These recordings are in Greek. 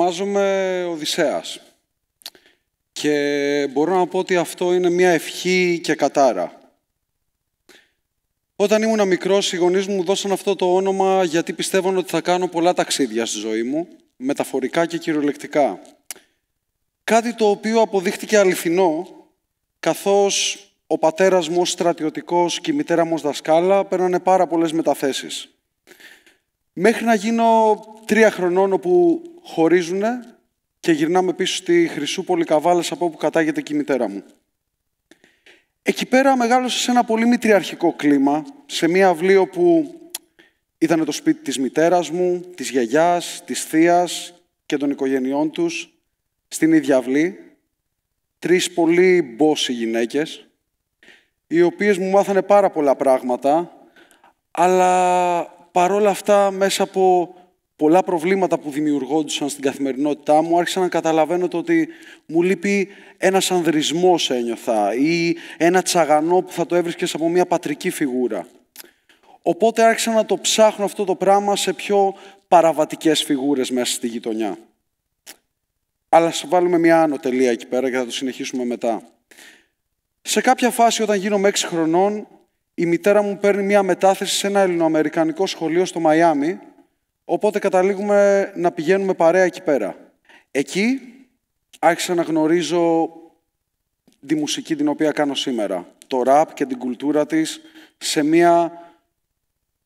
ονομάζομαι Οδυσσέας. Και μπορώ να πω ότι αυτό είναι μια ευχή και κατάρα. Όταν ήμουν μικρός, οι γονείς μου δώσαν αυτό το όνομα γιατί πιστεύω ότι θα κάνω πολλά ταξίδια στη ζωή μου, μεταφορικά και κυριολεκτικά. Κάτι το οποίο αποδείχτηκε αληθινό, καθώς ο πατέρας μου ως στρατιωτικός και η μητέρα μου δασκάλα παίρνανε πάρα πολλές μεταθέσεις. Μέχρι να γίνω τρία χρονών όπου χωρίζουν και γυρνάμε πίσω στη Χρυσούπολη Καβάλας από όπου κατάγεται και η μητέρα μου. Εκεί πέρα μεγάλωσα σε ένα πολύ μητριαρχικό κλίμα, σε μια αυλή όπου ήταν το σπίτι της μητέρας μου, της γιαγιάς, της θείας και των οικογενειών τους, στην ίδια αυλή. Τρεις πολύ μπόσοι γυναίκες, οι οποίες μου μάθανε πάρα πολλά πράγματα, αλλά παρόλα αυτά μέσα από πολλά προβλήματα που δημιουργόντουσαν στην καθημερινότητά μου, άρχισα να καταλαβαίνω το ότι μου λείπει ένας ανδρισμός ένιωθα ή ένα τσαγανό που θα το έβρισκες από μια πατρική φιγούρα. Οπότε άρχισα να το ψάχνω αυτό το πράγμα σε πιο παραβατικές φιγούρες μέσα στη γειτονιά. Αλλά σου βάλουμε μια άνω τελεία εκεί πέρα και θα το συνεχίσουμε μετά. Σε κάποια φάση όταν γίνομαι έξι χρονών, η μητέρα μου παίρνει μια μετάθεση σε ένα ελληνοαμερικανικό σχολείο στο Μαϊάμι, οπότε καταλήγουμε να πηγαίνουμε παρέα εκεί πέρα. Εκεί άρχισα να γνωρίζω τη μουσική την οποία κάνω σήμερα, το ραπ και την κουλτούρα της, σε μια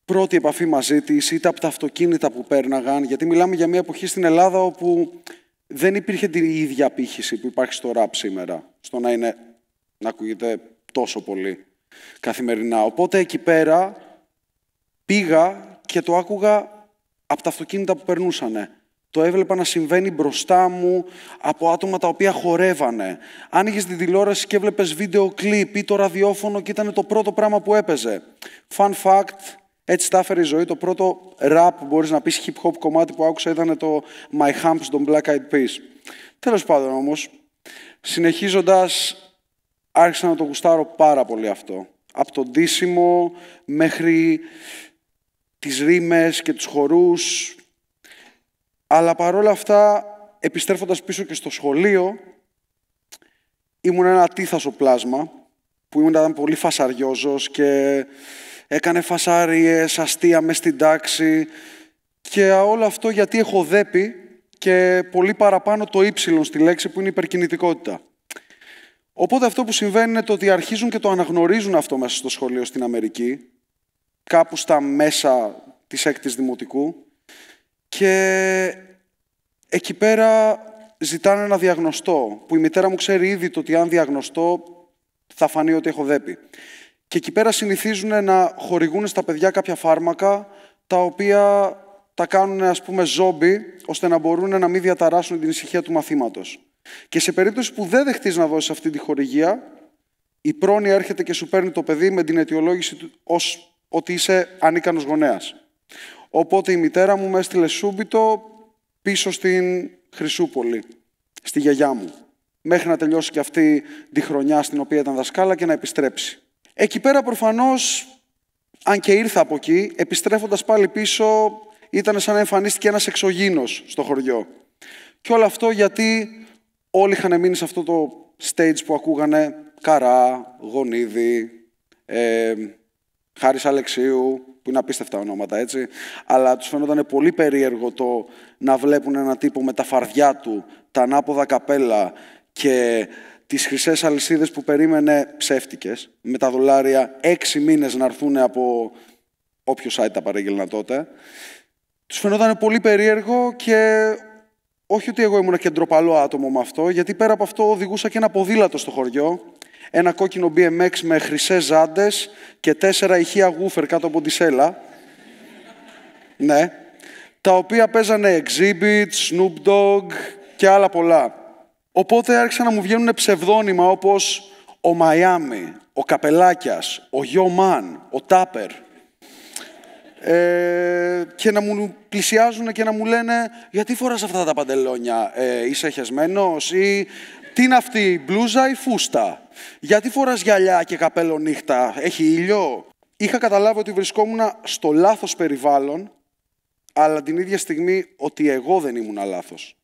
πρώτη επαφή μαζί της, είτε από τα αυτοκίνητα που πέρναγαν, γιατί μιλάμε για μια εποχή στην Ελλάδα όπου δεν υπήρχε την ίδια πύχηση που υπάρχει στο ραπ σήμερα, στο να είναι να ακούγεται τόσο πολύ καθημερινά. Οπότε εκεί πέρα πήγα και το άκουγα από τα αυτοκίνητα που περνούσανε. Το έβλεπα να συμβαίνει μπροστά μου από άτομα τα οποία χορεύανε. Άνοιγες τη τηλεόραση και έβλεπες βίντεο κλιπ ή το ραδιόφωνο και ήταν το πρώτο πράγμα που έπαιζε. Fun fact, έτσι τα έφερε η ζωή. Το πρώτο rap, μπορείς να πεις hip hop κομμάτι που άκουσα ήταν το My Humps των Black Eyed Peas. Τέλος πάντων όμως, συνεχίζοντας άρχισα να το γουστάρω πάρα πολύ αυτό. Από το ντύσιμο μέχρι τις ρήμες και τους χορούς. Αλλά παρόλα αυτά, επιστρέφοντας πίσω και στο σχολείο, ήμουν ένα τίθασο πλάσμα, που ήμουν πολύ φασαριόζος και έκανε φασάριες, αστεία μες στην τάξη. Και όλο αυτό γιατί έχω δέπει και πολύ παραπάνω το ύψιλον στη λέξη που είναι υπερκινητικότητα. Οπότε αυτό που συμβαίνει είναι το ότι αρχίζουν και το αναγνωρίζουν αυτό μέσα στο σχολείο στην Αμερική, κάπου στα μέσα της έκτης δημοτικού και εκεί πέρα ζητάνε ένα διαγνωστό, που η μητέρα μου ξέρει ήδη το ότι αν διαγνωστώ θα φανεί ότι έχω δέπη. Και εκεί πέρα συνηθίζουν να χορηγούν στα παιδιά κάποια φάρμακα, τα οποία τα κάνουν ας πούμε ζόμπι, ώστε να μπορούν να μην διαταράσουν την ησυχία του μαθήματος. Και σε περίπτωση που δεν δεχτείς να δώσεις αυτή τη χορηγία, η πρόνοια έρχεται και σου παίρνει το παιδί με την αιτιολόγηση του, ότι είσαι ανίκανος γονέας. Οπότε η μητέρα μου με έστειλε σούμπιτο πίσω στην Χρυσούπολη, στη γιαγιά μου, μέχρι να τελειώσει και αυτή τη χρονιά στην οποία ήταν δασκάλα και να επιστρέψει. Εκεί πέρα προφανώς, αν και ήρθα από εκεί, επιστρέφοντας πάλι πίσω, ήταν σαν να εμφανίστηκε ένας εξωγήινος στο χωριό. Και όλο αυτό γιατί όλοι είχαν μείνει σε αυτό το stage που ακούγανε Καρά, Γονίδη, ε, Χάρης Αλεξίου, που είναι απίστευτα ονόματα, έτσι. Αλλά τους φαίνονταν πολύ περίεργο το να βλέπουν έναν τύπο με τα φαρδιά του, τα ανάποδα καπέλα και τις χρυσές αλυσίδες που περίμενε ψεύτικες, με τα δολάρια έξι μήνες να έρθουν από όποιο site τα παρέγγελνα τότε. Τους φαινόταν πολύ περίεργο και όχι ότι εγώ ήμουν κεντροπαλό άτομο με αυτό, γιατί πέρα από αυτό οδηγούσα και ένα ποδήλατο στο χωριό, ένα κόκκινο BMX με χρυσές ζάντες και τέσσερα ηχεία γούφερ κάτω από τη σέλα. ναι. Τα οποία παίζανε Exhibit, Snoop Dogg και άλλα πολλά. Οπότε άρχισαν να μου βγαίνουν ψευδόνυμα όπως ο Μαϊάμι, ο Καπελάκιας, ο Γιωμάν, ο Τάπερ. Ε, και να μου πλησιάζουν και να μου λένε «Γιατί φοράς αυτά τα παντελόνια, ε, είσαι χεσμένος» ή «Τι είναι αυτή, η μπλούζα ή φούστα» «Γιατί φοράς γυαλιά και καπέλο νύχτα, έχει ήλιο» Είχα καταλάβει ότι βρισκόμουν στο λάθος περιβάλλον, αλλά την ίδια στιγμή ότι εγώ δεν ήμουν λάθος.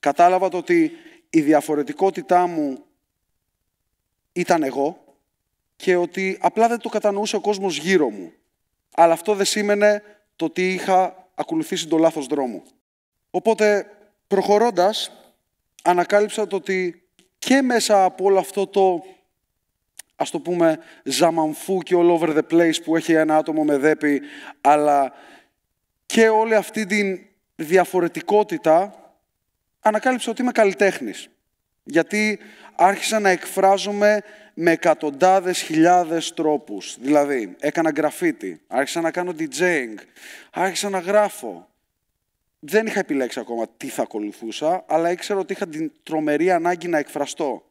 Κατάλαβα το ότι διαφορετικότητά μου ήταν εγώ και ότι απλά δεν το κατανοούσε ο κόσμος γύρω μου αλλά αυτό δεν σήμαινε το ότι είχα ακολουθήσει τον λάθος δρόμο. Οπότε, προχωρώντας, ανακάλυψα το ότι και μέσα από όλο αυτό το, ας το πούμε, ζαμανφού και all over the place που έχει ένα άτομο με δέπη, αλλά και όλη αυτή την διαφορετικότητα, ανακάλυψα ότι είμαι καλλιτέχνης. Γιατί άρχισα να εκφράζομαι με εκατοντάδες χιλιάδες τρόπους. Δηλαδή, έκανα γραφίτι, άρχισα να κάνω DJing, άρχισα να γράφω. Δεν είχα επιλέξει ακόμα τι θα ακολουθούσα, αλλά ήξερα ότι είχα την τρομερή ανάγκη να εκφραστώ.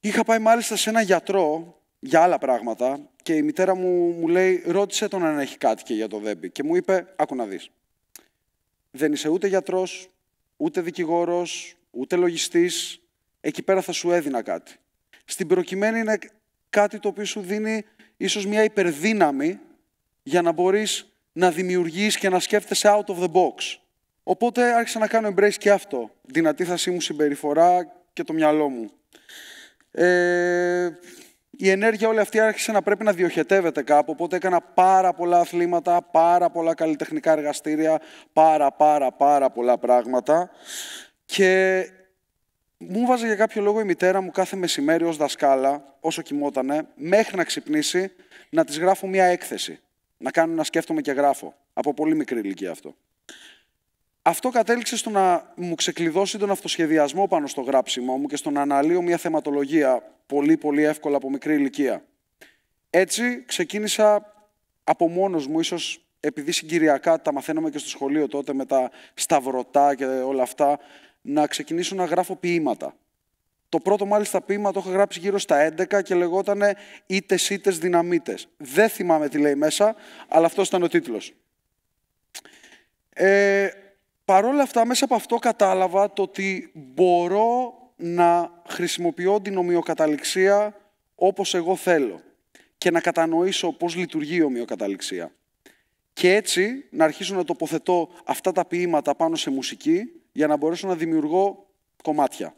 Είχα πάει μάλιστα σε ένα γιατρό για άλλα πράγματα και η μητέρα μου μου λέει ρώτησε τον αν έχει κάτι και για το δέμπι και μου είπε άκου να δεις. Δεν είσαι ούτε γιατρός, ούτε δικηγόρος, ούτε λογιστής. Εκεί πέρα θα σου έδινα κάτι. Στην προκειμένη είναι κάτι το οποίο σου δίνει ίσως μια υπερδύναμη για να μπορείς να δημιουργείς και να σκέφτεσαι out of the box. Οπότε άρχισα να κάνω embrace και αυτό. Δυνατή θασή μου συμπεριφορά και το μυαλό μου. Ε, η ενέργεια όλη αυτή άρχισε να πρέπει να διοχετεύεται κάπου, οπότε έκανα πάρα πολλά αθλήματα, πάρα πολλά καλλιτεχνικά εργαστήρια, πάρα πάρα πάρα πολλά πράγματα και μου βάζει για κάποιο λόγο η μητέρα μου κάθε μεσημέρι ως δασκάλα, όσο κοιμότανε, μέχρι να ξυπνήσει, να της γράφω μια έκθεση. Να κάνω να σκέφτομαι και γράφω. Από πολύ μικρή ηλικία αυτό. Αυτό κατέληξε στο να μου ξεκλειδώσει τον αυτοσχεδιασμό πάνω στο γράψιμο μου και στο να αναλύω μια θεματολογία πολύ πολύ εύκολα από μικρή ηλικία. Έτσι ξεκίνησα από μόνος μου, ίσως επειδή συγκυριακά τα μαθαίνομαι και στο σχολείο τότε με τα σταυρωτά και όλα αυτά, να ξεκινήσω να γράφω ποίηματα. Το πρώτο μάλιστα ποίημα το είχα γράψει γύρω στα 11 και λεγόταν «Είτε ήτες δυναμίτες». Δεν θυμάμαι τι λέει μέσα, αλλά αυτός ήταν ο τίτλος. Ε, Παρ' όλα αυτά, μέσα από αυτό κατάλαβα το ότι μπορώ να χρησιμοποιώ την ομοιοκαταληξία όπως εγώ θέλω και να κατανοήσω πώς λειτουργεί η ομοιοκαταληξία. Και έτσι να αρχίσω να τοποθετώ αυτά τα ποίηματα πάνω σε μουσική για να μπορέσω να δημιουργώ κομμάτια.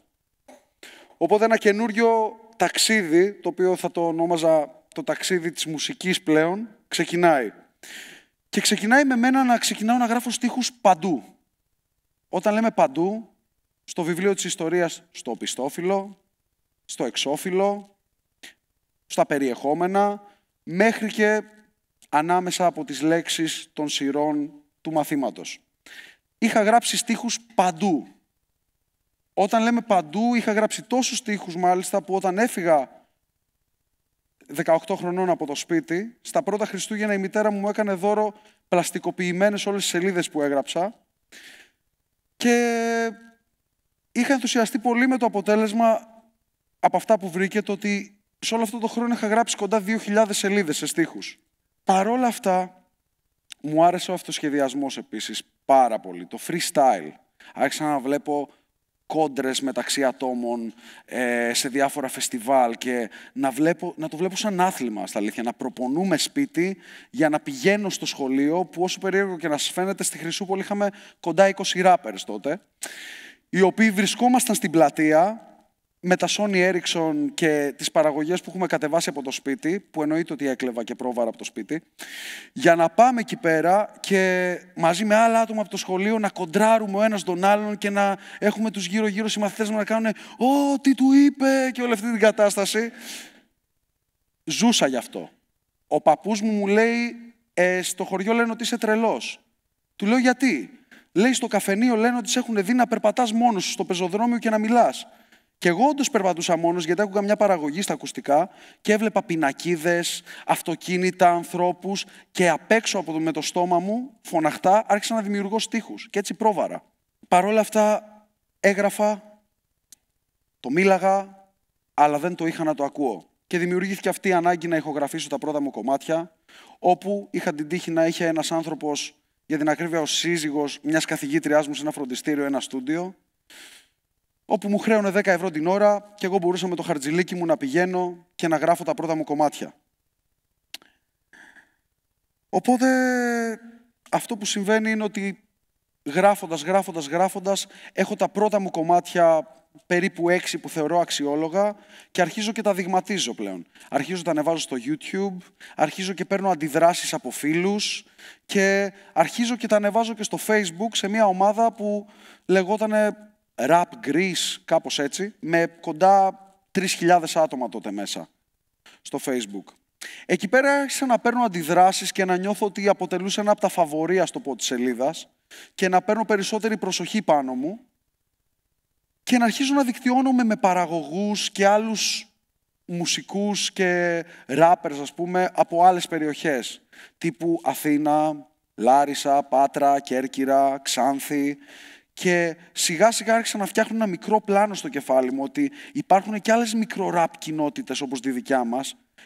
Οπότε ένα καινούριο ταξίδι, το οποίο θα το ονόμαζα το ταξίδι της μουσικής πλέον, ξεκινάει. Και ξεκινάει με μένα να ξεκινάω να γράφω στίχους παντού. Όταν λέμε παντού, στο βιβλίο της ιστορίας, στο πιστόφυλλο, στο εξώφυλλο, στα περιεχόμενα, μέχρι και ανάμεσα από τις λέξεις των σειρών του μαθήματος είχα γράψει στίχους παντού. Όταν λέμε παντού, είχα γράψει τόσους στίχους μάλιστα που όταν έφυγα 18 χρονών από το σπίτι, στα πρώτα Χριστούγεννα η μητέρα μου έκανε δώρο πλαστικοποιημένες όλες τις σελίδες που έγραψα και είχα ενθουσιαστεί πολύ με το αποτέλεσμα από αυτά που βρήκε το ότι σε όλο αυτό το χρόνο είχα γράψει κοντά 2.000 σελίδες σε στίχους. Παρόλα αυτά, μου άρεσε ο αυτοσχεδιασμός επίσης πάρα πολύ. Το freestyle. Άρχισα να βλέπω κόντρες μεταξύ ατόμων ε, σε διάφορα φεστιβάλ και να, βλέπω, να το βλέπω σαν άθλημα, στα αλήθεια. Να προπονούμε σπίτι για να πηγαίνω στο σχολείο που όσο περίεργο και να σας φαίνεται στη Χρυσούπολη είχαμε κοντά 20 rappers τότε οι οποίοι βρισκόμασταν στην πλατεία με τα Sony Ericsson και τις παραγωγές που έχουμε κατεβάσει από το σπίτι, που εννοείται ότι έκλεβα και πρόβαρα από το σπίτι, για να πάμε εκεί πέρα και μαζί με άλλα άτομα από το σχολείο να κοντράρουμε ο ένας τον άλλον και να έχουμε τους γύρω-γύρω συμμαθητές να κάνουν «Ω, τι του είπε» και όλη αυτή την κατάσταση. Ζούσα γι' αυτό. Ο παππούς μου μου λέει στο καφενείο λένε ότι σε έχουν δει να περπατάς μόνος στο πεζοδρόμιο και να μιλάς. Και εγώ όντως περπατούσα μόνος γιατί άκουγα μια παραγωγή στα ακουστικά και έβλεπα πινακίδες, αυτοκίνητα, ανθρώπους και απ' έξω από το, με το στόμα μου, φωναχτά, άρχισα να δημιουργώ στίχους και έτσι πρόβαρα. Παρ' όλα αυτά έγραφα, το μίλαγα, αλλά δεν το είχα να το ακούω. Και δημιουργήθηκε αυτή η ανάγκη να ηχογραφήσω τα πρώτα μου κομμάτια, όπου είχα την τύχη να είχε ένας άνθρωπος, για την ακρίβεια ο σύζυγος μιας καθηγήτριάς μου σε ένα φροντιστήριο, ένα στούντιο, όπου μου χρέωνε 10 ευρώ την ώρα και εγώ μπορούσα με το χαρτζιλίκι μου να πηγαίνω και να γράφω τα πρώτα μου κομμάτια. Οπότε αυτό που συμβαίνει είναι ότι γράφοντας, γράφοντας, γράφοντας, έχω τα πρώτα μου κομμάτια περίπου έξι που θεωρώ αξιόλογα και αρχίζω και τα δειγματίζω πλέον. Αρχίζω τα ανεβάζω στο YouTube, αρχίζω και παίρνω αντιδράσεις από φίλους και αρχίζω και τα ανεβάζω και στο Facebook σε μια ομάδα που λεγόταν Rap Greece, κάπως έτσι, με κοντά 3.000 άτομα τότε μέσα στο Facebook. Εκεί πέρα άρχισα να παίρνω αντιδράσεις και να νιώθω ότι αποτελούσε ένα από τα φαβορία στο πω της σελίδας και να παίρνω περισσότερη προσοχή πάνω μου και να αρχίζω να δικτυώνομαι με παραγωγούς και άλλους μουσικούς και ράπερ, ας πούμε, από άλλες περιοχές. Τύπου Αθήνα, Λάρισα, Πάτρα, Κέρκυρα, Ξάνθη και σιγά σιγά άρχισα να φτιάχνω ένα μικρό πλάνο στο κεφάλι μου ότι υπάρχουν και άλλες μικροραπ κοινότητες όπως τη δικιά μας,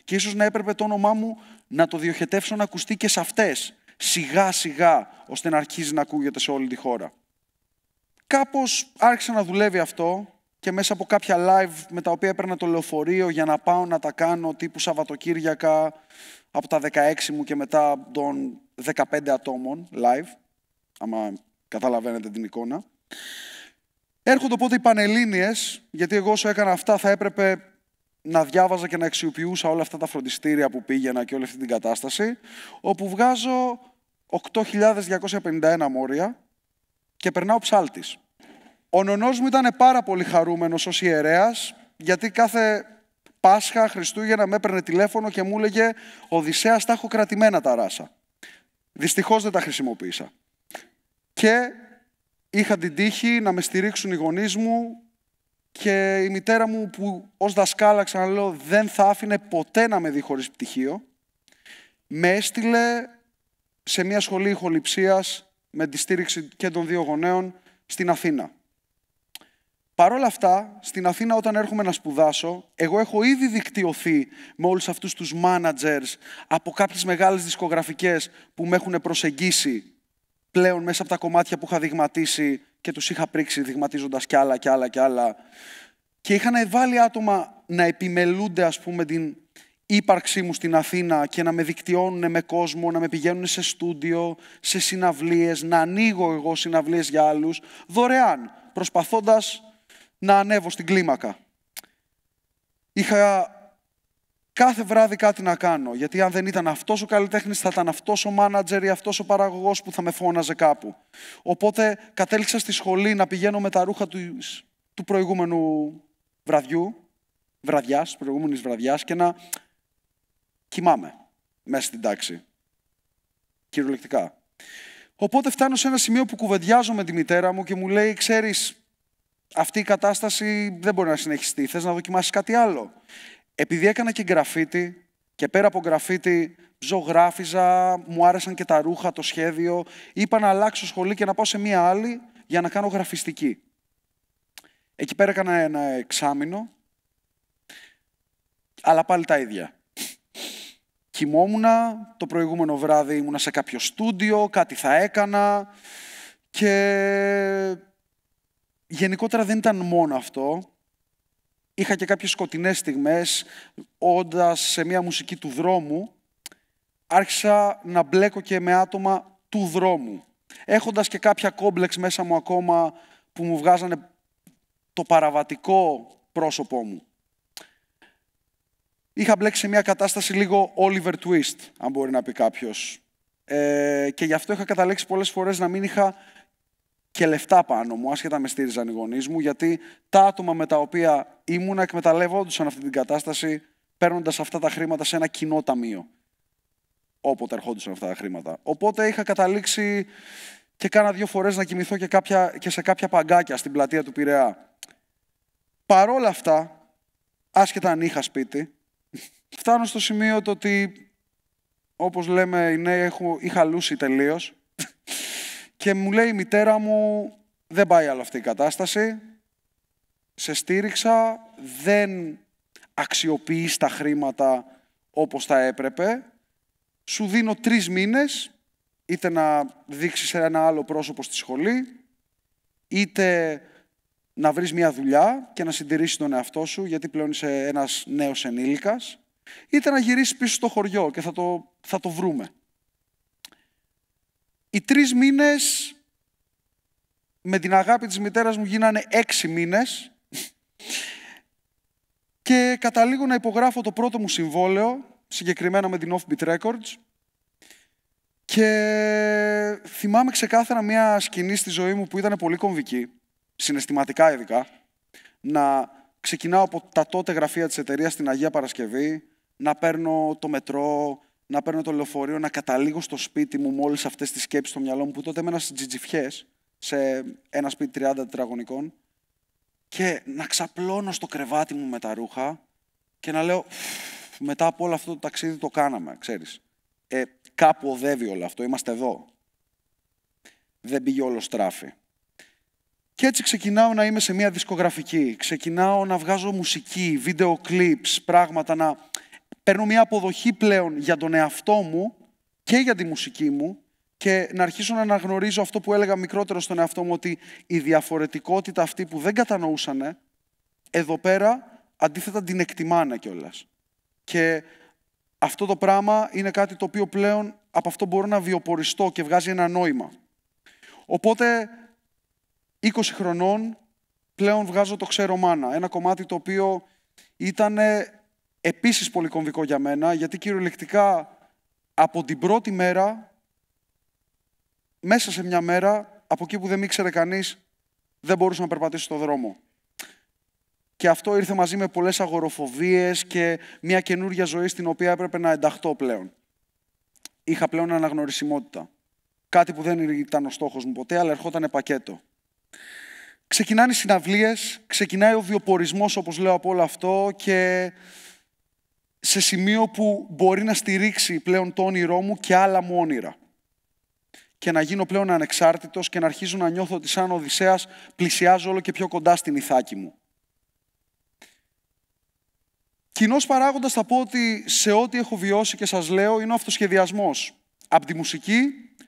και ίσως να έπρεπε το όνομά μου να το διοχετεύσω να ακουστεί και σε αυτές, σιγά σιγά, ώστε να αρχίζει να ακούγεται σε όλη τη χώρα. Κάπως άρχισε να δουλεύει αυτό και μέσα από κάποια live με τα οποία έπαιρνα το λεωφορείο για να πάω να τα κάνω τύπου Σαββατοκύριακα από τα 16 μου και μετά των 15 ατόμων live, άμα Καταλαβαίνετε την εικόνα. Έρχονται οπότε οι Πανελλήνιες, γιατί εγώ όσο έκανα αυτά θα έπρεπε να διάβαζα και να αξιοποιούσα όλα αυτά τα φροντιστήρια που πήγαινα και όλη αυτή την κατάσταση, όπου βγάζω 8.251 μόρια και περνάω ψάλτης. Ο νονός μου ήταν πάρα πολύ χαρούμενος ως ιερέας, γιατί κάθε Πάσχα, Χριστούγεννα με έπαιρνε τηλέφωνο και μου έλεγε «Οδυσσέας, τα έχω κρατημένα τα ράσα». Δυστυχώς δεν τα χρησιμοποίησα και είχα την τύχη να με στηρίξουν οι γονείς μου και η μητέρα μου που ως δασκάλα ξαναλέω δεν θα άφηνε ποτέ να με δει χωρίς πτυχίο με έστειλε σε μια σχολή ηχοληψίας με τη στήριξη και των δύο γονέων στην Αθήνα. Παρ' όλα αυτά, στην Αθήνα όταν έρχομαι να σπουδάσω, εγώ έχω ήδη δικτυωθεί με όλους αυτούς τους managers από κάποιες μεγάλες δισκογραφικές που με έχουν προσεγγίσει πλέον μέσα από τα κομμάτια που είχα δειγματίσει και τους είχα πρίξει δειγματίζοντας κι άλλα κι άλλα κι άλλα. Και είχα να βάλει άτομα να επιμελούνται ας πούμε την ύπαρξή μου στην Αθήνα και να με δικτυώνουν με κόσμο, να με πηγαίνουν σε στούντιο, σε συναυλίες, να ανοίγω εγώ συναυλίες για άλλους, δωρεάν, προσπαθώντας να ανέβω στην κλίμακα. Είχα κάθε βράδυ κάτι να κάνω. Γιατί αν δεν ήταν αυτός ο καλλιτέχνης θα ήταν αυτός ο μάνατζερ ή αυτός ο παραγωγός που θα με φώναζε κάπου. Οπότε κατέληξα στη σχολή να πηγαίνω με τα ρούχα του, του προηγούμενου βραδιού, βραδιάς, προηγούμενης βραδιάς, και να κοιμάμαι μέσα στην τάξη. Κυριολεκτικά. Οπότε φτάνω σε ένα σημείο που κουβεντιάζω με τη μητέρα μου και μου λέει, ξέρεις, αυτή η κατάσταση δεν μπορεί να συνεχιστεί. Θες να δοκιμάσεις κάτι άλλο επειδή έκανα και γραφίτι και πέρα από γραφίτι ζωγράφιζα, μου άρεσαν και τα ρούχα, το σχέδιο, είπα να αλλάξω σχολή και να πάω σε μία άλλη για να κάνω γραφιστική. Εκεί πέρα έκανα ένα εξάμεινο, αλλά πάλι τα ίδια. Κοιμόμουνα, το προηγούμενο βράδυ ήμουνα σε κάποιο στούντιο, κάτι θα έκανα και γενικότερα δεν ήταν μόνο αυτό. Είχα και κάποιες σκοτεινές στιγμές, όντας σε μια μουσική του δρόμου, άρχισα να μπλέκω και με άτομα του δρόμου. Έχοντας και κάποια κόμπλεξ μέσα μου ακόμα που μου βγάζανε το παραβατικό πρόσωπό μου. Είχα μπλέξει σε μια κατάσταση λίγο Oliver Twist, αν μπορεί να πει κάποιος. Ε, και γι' αυτό είχα καταλέξει πολλές φορές να μην είχα και λεφτά πάνω μου, άσχετα με στήριζαν οι γονείς μου, γιατί τα άτομα με τα οποία ήμουνα εκμεταλλεύονταν αυτή την κατάσταση, παίρνοντας αυτά τα χρήματα σε ένα κοινό ταμείο. Όποτε ερχόντουσαν αυτά τα χρήματα. Οπότε είχα καταλήξει και κάνα δύο φορές να κοιμηθώ και, κάποια, και σε κάποια παγκάκια στην πλατεία του Πειραιά. Παρόλα αυτά, άσχετα αν είχα σπίτι, φτάνω στο σημείο το ότι, όπως λέμε, οι νέοι είχα λούσει τελείως και μου λέει η μητέρα μου, δεν πάει άλλο αυτή η κατάσταση, σε στήριξα, δεν αξιοποιείς τα χρήματα όπως τα έπρεπε, σου δίνω τρεις μήνες, είτε να δείξεις ένα άλλο πρόσωπο στη σχολή, είτε να βρεις μια δουλειά και να συντηρήσεις τον εαυτό σου, γιατί πλέον είσαι ένας νέος ενήλικας, είτε να γυρίσεις πίσω στο χωριό και θα το, θα το βρούμε. Οι τρεις μήνες με την αγάπη της μητέρας μου γίνανε έξι μήνες και καταλήγω να υπογράφω το πρώτο μου συμβόλαιο, συγκεκριμένα με την Offbeat Records και θυμάμαι ξεκάθαρα μια σκηνή στη ζωή μου που ήταν πολύ κομβική, συναισθηματικά ειδικά, να ξεκινάω από τα τότε γραφεία της εταιρείας στην Αγία Παρασκευή, να παίρνω το μετρό, να παίρνω το λεωφορείο, να καταλήγω στο σπίτι μου με όλες αυτές τις σκέψεις στο μυαλό μου που τότε έμενα στις τζιτζιφιές, σε ένα σπίτι 30 τετραγωνικών, και να ξαπλώνω στο κρεβάτι μου με τα ρούχα και να λέω μετά από όλο αυτό το ταξίδι το κάναμε, ξέρεις. Ε, κάπου οδεύει όλο αυτό, είμαστε εδώ. Δεν πήγε όλο στράφη. Και έτσι ξεκινάω να είμαι σε μια δισκογραφική. Ξεκινάω να βγάζω μουσική, βίντεο clips, πράγματα να, παίρνω μια αποδοχή πλέον για τον εαυτό μου και για τη μουσική μου και να αρχίσω να αναγνωρίζω αυτό που έλεγα μικρότερο στον εαυτό μου ότι η διαφορετικότητα αυτή που δεν κατανοούσανε εδώ πέρα αντίθετα την εκτιμάνε κιόλας. Και αυτό το πράγμα είναι κάτι το οποίο πλέον από αυτό μπορώ να βιοποριστώ και βγάζει ένα νόημα. Οπότε 20 χρονών πλέον βγάζω το ξέρω μάνα, ένα κομμάτι το οποίο ήταν επίσης πολύ κομβικό για μένα, γιατί κυριολεκτικά από την πρώτη μέρα, μέσα σε μια μέρα, από εκεί που δεν ήξερε κανείς, δεν μπορούσα να περπατήσω στον δρόμο. Και αυτό ήρθε μαζί με πολλές αγοροφοβίες και μια καινούργια ζωή στην οποία έπρεπε να ενταχθώ πλέον. Είχα πλέον αναγνωρισιμότητα. Κάτι που δεν ήταν ο στόχος μου ποτέ, αλλά ερχόταν πακέτο. Ξεκινάνε οι συναυλίες, ξεκινάει ο βιοπορισμός, όπως λέω από όλο αυτό, και σε σημείο που μπορεί να στηρίξει πλέον το όνειρό μου και άλλα μου όνειρα. Και να γίνω πλέον ανεξάρτητος και να αρχίζω να νιώθω ότι σαν Οδυσσέας πλησιάζω όλο και πιο κοντά στην Ιθάκη μου. Κοινός παράγοντας θα πω ότι σε ό,τι έχω βιώσει και σας λέω είναι ο αυτοσχεδιασμός. Από τη μουσική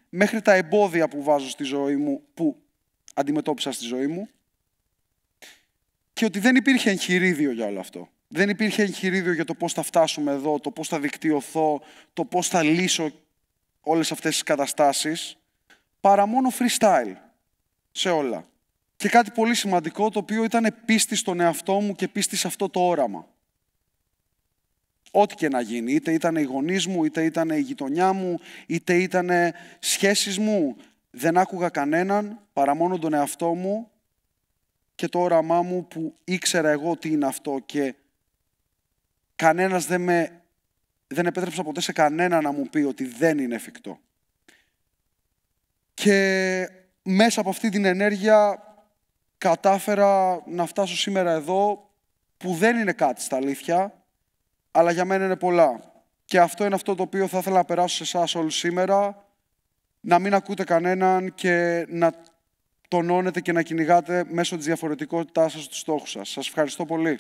μέχρι τα εμπόδια που βάζω στη ζωή μου, που αντιμετώπισα στη ζωή μου. Και ότι δεν υπήρχε εγχειρίδιο για όλο αυτό. Δεν υπήρχε εγχειρίδιο για το πώς θα φτάσουμε εδώ, το πώς θα δικτυωθώ, το πώς θα λύσω όλες αυτές τις καταστάσεις, παρά μόνο freestyle σε όλα. Και κάτι πολύ σημαντικό, το οποίο ήταν πίστη στον εαυτό μου και πίστη σε αυτό το όραμα. Ό,τι και να γίνει, είτε ήταν οι γονείς μου, είτε ήταν η γειτονιά μου, είτε ήταν σχέσεις μου, δεν άκουγα κανέναν παρά μόνο τον εαυτό μου και το όραμά μου που ήξερα εγώ τι είναι αυτό και κανένας δεν με... Δεν επέτρεψα ποτέ σε κανένα να μου πει ότι δεν είναι εφικτό. Και μέσα από αυτή την ενέργεια κατάφερα να φτάσω σήμερα εδώ που δεν είναι κάτι στα αλήθεια, αλλά για μένα είναι πολλά. Και αυτό είναι αυτό το οποίο θα ήθελα να περάσω σε εσάς όλους σήμερα, να μην ακούτε κανέναν και να τονώνετε και να κυνηγάτε μέσω της διαφορετικότητάς σας τους στόχους σας. Σας ευχαριστώ πολύ.